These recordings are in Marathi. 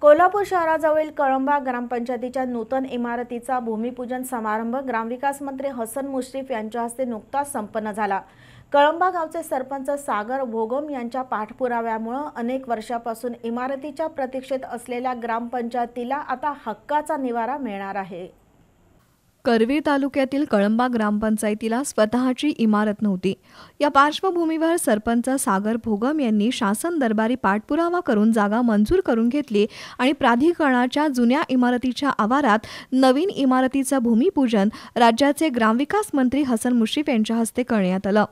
कोल्हापूर शहराजवळील कळंबा ग्रामपंचायतीच्या नूतन इमारतीचा भूमिपूजन समारंभ ग्रामविकास मंत्री हसन मुश्रीफ यांच्या हस्ते नुकताच संपन्न झाला कळंबा गावचे सरपंच सागर भोगम यांच्या पाठपुराव्यामुळं अनेक वर्षापासून इमारतीच्या प्रतीक्षेत असलेल्या ग्रामपंचायतीला आता हक्काचा निवारा मिळणार आहे करवी तालुक्यातील कळंबा ग्रामपंचायतीला स्वतःची इमारत नव्हती या पार्श्वभूमीवर सरपंच सागर भोगम यांनी शासन दरबारी पाठपुरावा करून जागा मंजूर करून घेतली आणि प्राधिकरणाच्या जुन्या इमारतीच्या आवारात नवीन इमारतीचं भूमिपूजन राज्याचे ग्रामविकास मंत्री हसन मुश्रीफ यांच्या हस्ते करण्यात आलं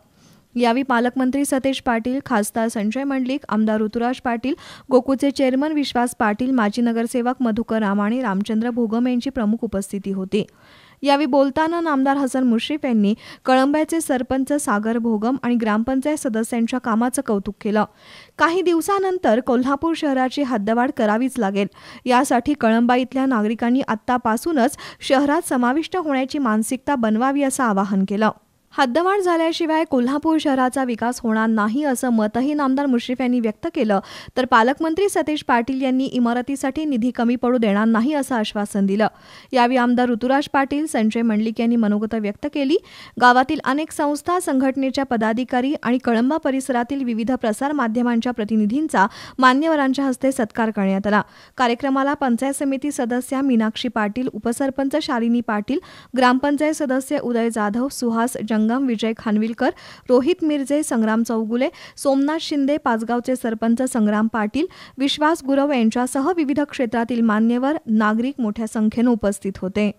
यावेळी पालकमंत्री सतेज पाटील खासदार संजय मंडलिक आमदार ऋतुराज पाटील गोकुचे चेअरमन विश्वास पाटील माजी नगरसेवक मधुकर रामाणे रामचंद्र भोगम यांची प्रमुख उपस्थिती होती यावेळी बोलताना नामदार हसन मुश्रीफ यांनी कळंब्याचे सरपंच सागर भोगम आणि ग्रामपंचायत सदस्यांच्या कामाचं कौतुक केलं काही दिवसानंतर कोल्हापूर शहराची हद्दवाढ करावीच लागेल यासाठी कळंबा इथल्या नागरिकांनी आत्तापासूनच शहरात समाविष्ट होण्याची मानसिकता बनवावी असं आवाहन केलं हद्दवाढ झाल्याशिवाय कोल्हापूर शहराचा विकास होणार नाही असं मतही नामदार मुश्रीफ यांनी व्यक्त केलं तर पालकमंत्री सतेज पाटील यांनी इमारतीसाठी निधी कमी पडू देणार नाही असं आश्वासन दिलं यावेळी आमदार ऋतुराज पाटील संजय मंडलिक यांनी मनोगत व्यक्त केली गावातील अनेक संस्था संघटनेच्या पदाधिकारी आणि कळंबा परिसरातील विविध प्रसार माध्यमांच्या प्रतिनिधींचा मान्यवरांच्या हस्ते सत्कार करण्यात आला कार्यक्रमाला पंचायत समिती सदस्या मीनाक्षी पाटील उपसरपंच शालिनी पाटील ग्रामपंचायत सदस्य उदय जाधव सुहास संगम विजय खानविलकर रोहित मिरजे संग्राम चौगुले सोमनाथ शिंदे पाचगावचे सरपंच संग्राम पाटील विश्वास गुरव यांच्यासह विविध क्षेत्रातील मान्यवर नागरिक मोठ्या संख्येनं उपस्थित होते